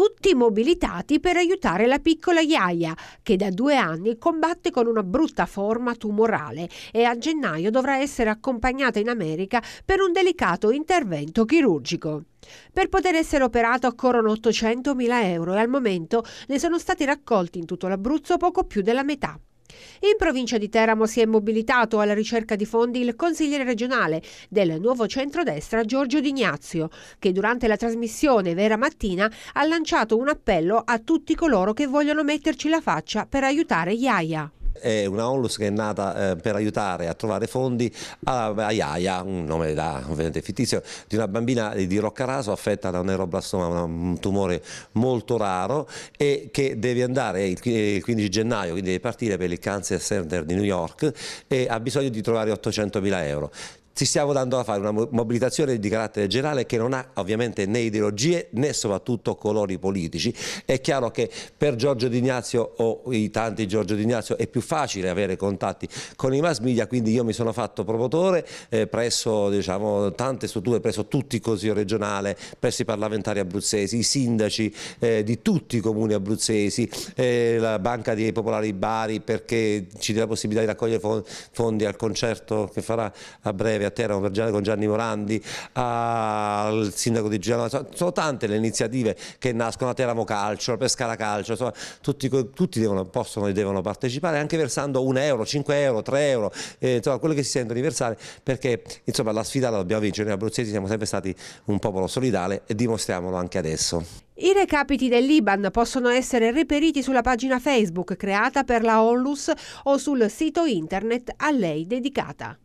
tutti mobilitati per aiutare la piccola Iaia, che da due anni combatte con una brutta forma tumorale e a gennaio dovrà essere accompagnata in America per un delicato intervento chirurgico. Per poter essere operato occorrono 800.000 euro e al momento ne sono stati raccolti in tutto l'Abruzzo poco più della metà. In provincia di Teramo si è mobilitato alla ricerca di fondi il consigliere regionale del nuovo centrodestra Giorgio D'Ignazio, che durante la trasmissione Vera Mattina ha lanciato un appello a tutti coloro che vogliono metterci la faccia per aiutare Iaia. È una onlus che è nata eh, per aiutare a trovare fondi a, a Iaia, un nome da, ovviamente fittizio, di una bambina di Roccaraso affetta da un neuroblastoma, un tumore molto raro e che deve andare il 15 gennaio, quindi deve partire per il Cancer Center di New York e ha bisogno di trovare 800 mila euro ci stiamo dando a fare una mobilitazione di carattere generale che non ha ovviamente né ideologie né soprattutto colori politici. È chiaro che per Giorgio D'Ignazio o i tanti Giorgio D'Ignazio è più facile avere contatti con i mass media, quindi io mi sono fatto promotore eh, presso diciamo, tante strutture, presso tutti il consiglio regionale, presso i parlamentari abruzzesi, i sindaci eh, di tutti i comuni abruzzesi, eh, la Banca dei Popolari Bari perché ci dà la possibilità di raccogliere fondi al concerto che farà a breve a terra con Gianni Morandi, al sindaco di Genova, sono tante le iniziative che nascono a Teramo Calcio, a Pescara Calcio, insomma, tutti, tutti devono, possono e devono partecipare anche versando 1 euro, 5 euro, 3 euro, eh, insomma, quello che si sente di versare perché insomma, la sfida la dobbiamo vincere, noi abruzzesi siamo sempre stati un popolo solidale e dimostriamolo anche adesso. I recapiti dell'Iban possono essere reperiti sulla pagina Facebook creata per la Onlus o sul sito internet a lei dedicata.